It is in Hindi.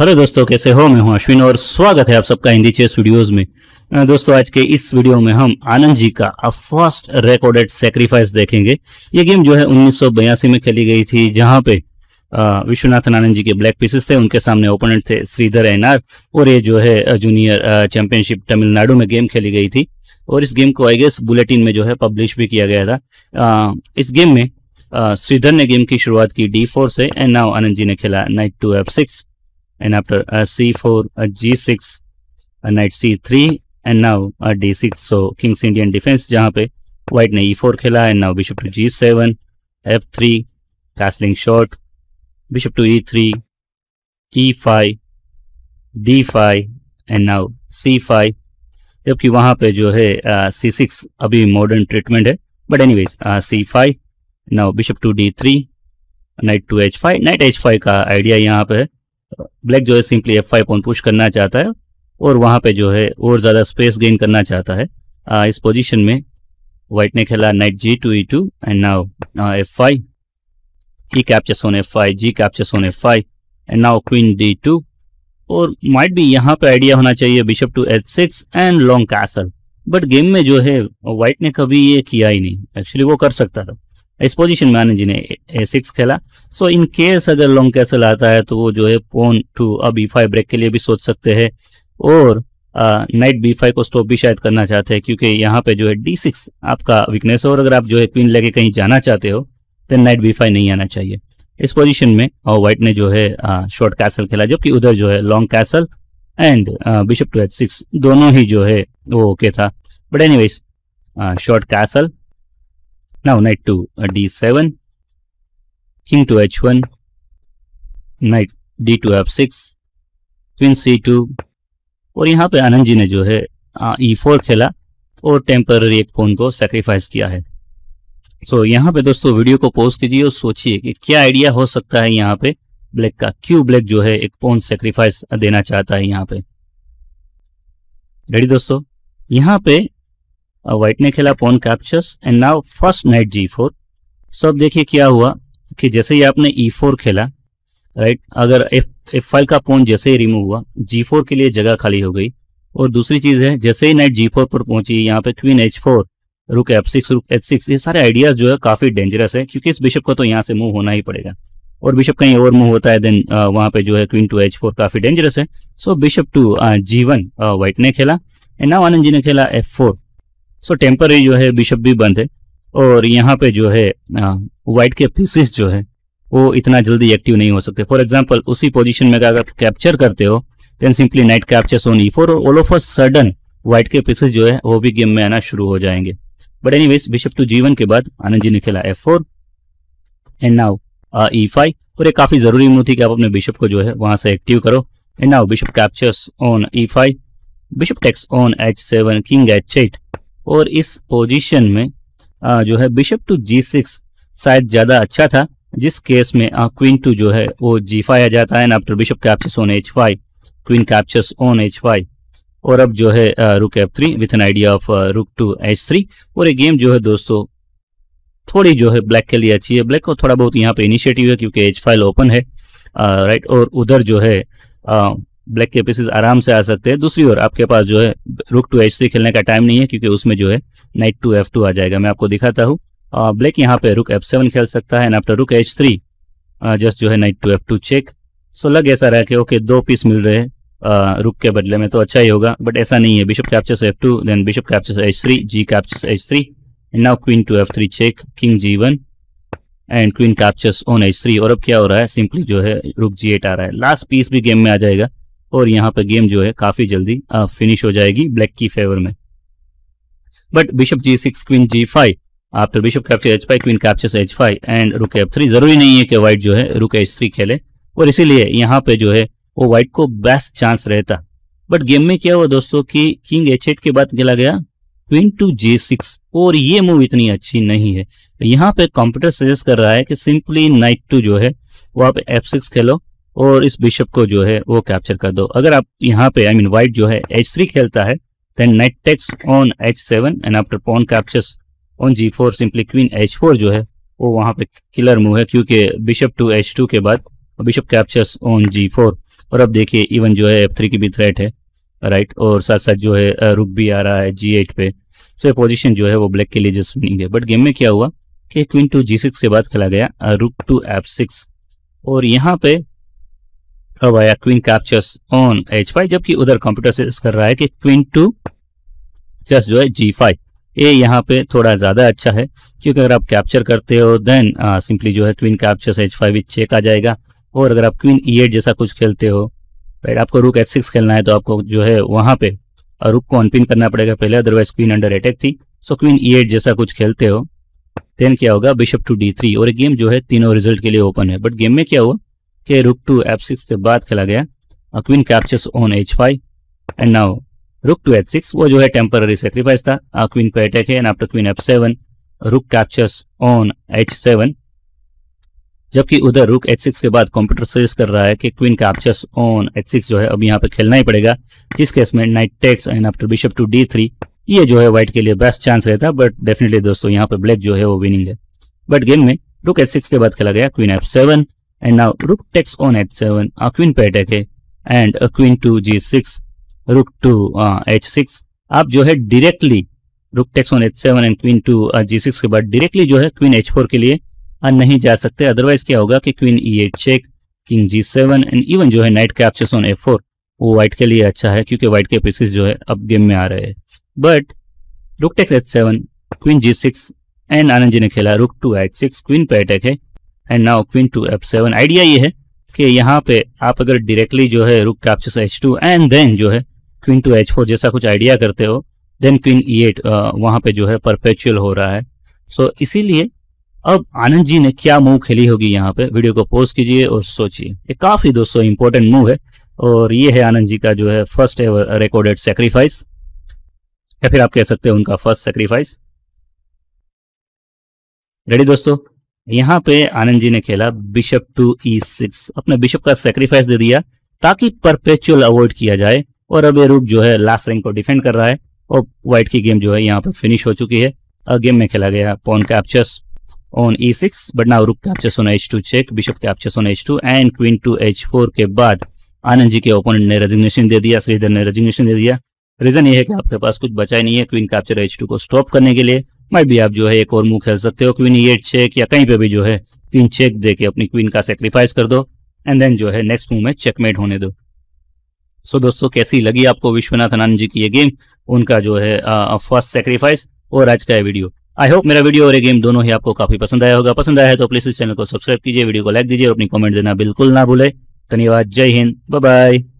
हेलो दोस्तों कैसे हो मैं हूं अश्विन और स्वागत है आप सबका हिंदी चेस वीडियोस में दोस्तों आज के इस वीडियो में हम आनंद जी का अ फर्स्ट रिकॉर्डेड सेक्रीफाइस देखेंगे ये गेम जो है उन्नीस में खेली गई थी जहां पे विश्वनाथन आनंद जी के ब्लैक पीसेस थे उनके सामने ओपोनेंट थे श्रीधर एन और ये जो है जूनियर चैंपियनशिप तमिलनाडु में गेम खेली गई थी और इस गेम को आई गेस बुलेटिन में जो है पब्लिश भी किया गया था आ, इस गेम में श्रीधर ने गेम की शुरुआत की डी से एंड नाउ आनंद जी ने खेला knight to F six and after a c4 a g6 a knight c3 and now a d6 so king's indian defense jahan pe white ne e4 khela and now bishop to g7 f3 castling short bishop to e3 e5 d5 and now c5 jabki wahan pe jo hai uh, c6 abhi modern treatment hai but anyways uh, c5 now bishop to d3 knight to h5 knight h5 ka idea yahan pe hai black जो है simply F five point push करना चाहता है और वहाँ पे जो है और ज़्यादा स्पेस गेन करना चाहता है आ, इस पोजीशन में वाइट ने खेला knight G to E two and now F five E captures on F five G captures on F five and now queen D two और माइट भी यहाँ पे आइडिया होना चाहिए bishop to H six and long castle but game में जो है वाइट ने कभी ये किया ही नहीं एक्चुअली वो कर सकता था इस पोजीशन में आने जिन्हें ए सिक्स खेला सो इन केस अगर लॉन्ग कैसल आता है तो वो जो है पोन टू अब ई फाइव ब्रेक के लिए भी सोच सकते हैं और नाइट बी फाइव को स्टॉप भी शायद करना चाहते हैं क्योंकि यहाँ पे जो है डी सिक्स आपका वीकनेस है और अगर आप जो है क्वीन लेके कहीं जाना चाहते हो तो नाइट बी फाइव नहीं आना चाहिए इस पोजिशन में और व्हाइट ने जो है शॉर्ट कैसल खेला जबकि उधर जो है long castle and bishop to H six दोनों ही जो है वो ओके था but any short castle Now knight to uh, d7, king to h1, knight d2 to f6, queen c2 और यहाँ पे आनंद जी ने जो है e4 खेला और टेम्पररी एक फोन को सेक्रीफाइस किया है सो so, यहाँ पे दोस्तों वीडियो को पोस्ट कीजिए और सोचिए कि क्या आइडिया हो सकता है यहाँ पे ब्लैक का क्यों ब्लैक जो है एक पोन सेक्रीफाइस देना चाहता है यहाँ पे रेडी दोस्तों यहाँ पे व्हाइट ने खेला pawn captures and now first knight G four so अब देखिए क्या हुआ कि जैसे ही आपने ई e फोर खेला राइट अगर एफ एफ फाइव का पोन जैसे ही रिमूव हुआ जी फोर के लिए जगह खाली हो गई और दूसरी चीज़ है जैसे ही नाइट जी फोर पर पहुंची यहाँ पे queen H four rook F six rook H six ये सारे आइडियाज जो है काफ़ी डेंजरस है क्योंकि इस बिशप को तो यहाँ से मूव होना ही पड़ेगा और बिशप कहीं और मूव होता है देन uh, वहां पे जो है क्वीन टू एच फोर काफ़ी डेंजरस है so bishop to G one white ने खेला एंड नाव आनंद जी ने खेला एफ फोर सो टेम्पररी जो है बिशप भी बंद है और यहाँ पे जो है वाइट के पीसेस जो है वो इतना जल्दी एक्टिव नहीं हो सकते फॉर एग्जाम्पल उसी पोजिशन में अगर कैप्चर करते हो then simply knight captures on E four और all of a sudden white के पीसेस जो है वो भी गेम में आना शुरू हो जाएंगे but anyways bishop to G one के बाद आनंद जी ने खेला F four and now E five और ये काफी जरूरी मूव थी कि आप अपने बिशप को जो है वहां से एक्टिव करो and now bishop captures on E five bishop takes on H seven king H eight और इस पोजीशन में आ, जो है बिशप टू जी सिक्स शायद ज़्यादा अच्छा था जिस केस में आ, क्वीन टू जो है वो जी फाइव आ जाता है after bishop captures on H five queen captures on H five और अब जो है rook F three with an idea of rook to H three और ये गेम जो है दोस्तों थोड़ी जो है ब्लैक के लिए अच्छी है ब्लैक को थोड़ा बहुत यहाँ पे इनिशिएटिव है क्योंकि एच फाइल ओपन है आ, राइट और उधर जो है ब्लैक के पीसेस आराम से आ सकते हैं दूसरी ओर आपके पास जो है रुक टू एच खेलने का टाइम नहीं है क्योंकि उसमें जो है नाइट टू एफ टू आ जाएगा मैं आपको दिखाता हूँ ब्लैक यहाँ पे रुक एफ सेवन खेल सकता है and after rook H just जो है knight to F check so लग ऐसा रहा कि ओके दो पीस मिल रहे हैं रुक के बदले में तो अच्छा ही होगा बट ऐसा नहीं है bishop captures F two then bishop captures H three G captures H three and now queen to F three check king G one and queen captures on H three और अब क्या हो रहा है सिंपली जो है रुक जी एट आ रहा है लास्ट पीस भी गेम में आ जाएगा और यहाँ पर गेम जो है काफ़ी जल्दी फिनिश हो जाएगी ब्लैक की फेवर में but bishop G six queen G five after bishop capture H five queen capture H five and rook F three जरूरी नहीं है कि व्हाइट जो है रुक एच थ्री खेले और इसीलिए यहाँ पे जो है वो व्हाइट को बेस्ट चांस रहता बट गेम में क्या हुआ दोस्तों कि किंग एच एट के बाद खेला गया क्वीन टू जी सिक्स और ये मूव इतनी अच्छी नहीं है यहाँ पे कंप्यूटर सजेस्ट कर रहा है कि सिंपली नाइट टू जो है वो आप एफ सिक्स खेलो और इस बिशप को जो है वो कैप्चर कर दो अगर आप यहाँ पे आई मीन वाइट जो है एच थ्री खेलता है then knight takes on H seven and after pawn captures on G four simply queen H four जो है वो वहाँ पे किलर मूव है क्योंकि बिशप टू एच टू के बाद bishop captures on G four और अब देखिए इवन जो है एफ थ्री की भी थ्रेट है राइट और साथ साथ जो है रुक भी आ रहा है जी एट पे सो ये पोजिशन जो है वो ब्लैक के लिए जस्ट विनिंग है बट गेम में क्या हुआ कि क्वीन टू जी सिक्स के बाद खेला गया रुक टू एफ सिक्स और यहाँ पे via queen captures on H five जबकि उधर कंप्यूटर से कर रहा है कि क्वीन टू चेस जो है जी फाइव ए यहाँ पे थोड़ा ज़्यादा अच्छा है क्योंकि अगर आप कैप्चर करते हो देन सिंपली जो है क्वीन कैप्चर्स एच फाइव इच चेक आ जाएगा और अगर आप क्वीन ई एट जैसा कुछ खेलते हो राइट आपको रुक एच सिक्स खेलना है तो आपको जो है वहां पे रुक को अनपिन करना पड़ेगा पहले अदरवाइज क्वीन अंडर अटैक थी सो क्वीन ई एट जैसा कुछ खेलते हो देन क्या होगा बिशप टू डी थ्री और गेम जो है तीनों रिजल्ट के लिए ओपन है बट गेम में क्या हुआ के रुक टू एफ सिक्स के बाद खेला गया queen captures on H five and now rook to H six वो जो है टेम्पररी सेक्रीफाइस था क्वीन पे अटैक है and after queen F seven rook captures on H seven जबकि उधर रुक एच सिक्स के बाद कंप्यूटर सजेस्ट कर रहा है कि queen captures on H six जो है अब यहाँ पे खेलना ही पड़ेगा जिस केस में knight takes and after bishop to D three ये जो है व्हाइट के लिए बेस्ट चांस रहता बट डेफिनेटली दोस्तों यहाँ पे ब्लैक जो है वो विनिंग है बट गेम में रुक एच सिक्स के बाद खेला गया queen F seven And now rook takes on h7, uh, a uh, queen पे अटैक है and queen to G six rook to H six आप जो है directly rook takes on H seven and queen to G six के बाद डायरेक्टली जो है क्वीन एच फोर के लिए uh, नहीं जा सकते अदरवाइज क्या होगा कि queen E eight check king G seven and even जो है knight captures on F four वो व्हाइट के लिए अच्छा है क्योंकि व्हाइट के पीसेस जो है अब गेम में आ रहे हैं but rook takes H seven queen G six and Anand ji ने खेला rook to H six queen पे अटैक है and now queen to F seven idea ये है कि यहाँ पे आप अगर डायरेक्टली जो है rook captures H two and then जो है क्वीन टू एच फोर जैसा कुछ आइडिया करते हो देन क्वीन ई एट वहाँ पे जो है परपेचुअल हो रहा है सो so, इसीलिए अब आनंद जी ने क्या मूव खेली होगी यहाँ पे वीडियो को पोस्ट कीजिए और सोचिए ये काफी दोस्तों इंपॉर्टेंट मूव है और ये है आनंद जी का जो है फर्स्ट एवर रिकॉर्डेड सेक्रीफाइस या फिर आप कह सकते हो उनका फर्स्ट सेक्रीफाइस रेडी दोस्तों यहाँ पे आनंद जी ने खेला बिशप टू ई सिक्स अपने बिशप का सेक्रीफाइस दे दिया ताकि परपेचुअल अवॉइड किया जाए और अब ये रूक जो है लास्ट रैंक को डिफेंड कर रहा है और व्हाइट की गेम जो है यहाँ पर फिनिश हो चुकी है और गेम में खेला गया pawn captures on E six but now rook captures on H two check bishop captures on H two and queen to H four के बाद आनंद जी के ओपोनेंट ने रेजिग्नेशन दे दिया श्रीधर ने रेजिग्नेशन दे दिया रीजन ये है कि आपके पास कुछ बचा ही नहीं है क्वीन कैप्चर एच टू को स्टॉप करने के लिए मैं भी आप जो है एक और मुंह खेल सकते हो क्वीन एट चेक या कहीं पे भी जो है क्वीन चेक दे के अपनी क्वीन का सेक्रीफाइस कर दो एंड देन जो है नेक्स्ट मूव में चेकमेट होने दो सो so, दोस्तों कैसी लगी आपको विश्वनाथ आनंद जी की ये गेम उनका जो है फर्स्ट सेक्रीफाइस और आज का ये वीडियो आई होप मेरा वीडियो और ये गेम दोनों ही आपको काफी पसंद आया होगा पसंद आया है तो प्लीज इस चैनल को सब्सक्राइब कीजिए वीडियो को लाइक दीजिए और अपनी कॉमेंट देना बिल्कुल ना भूले धन्यवाद जय हिंद बाय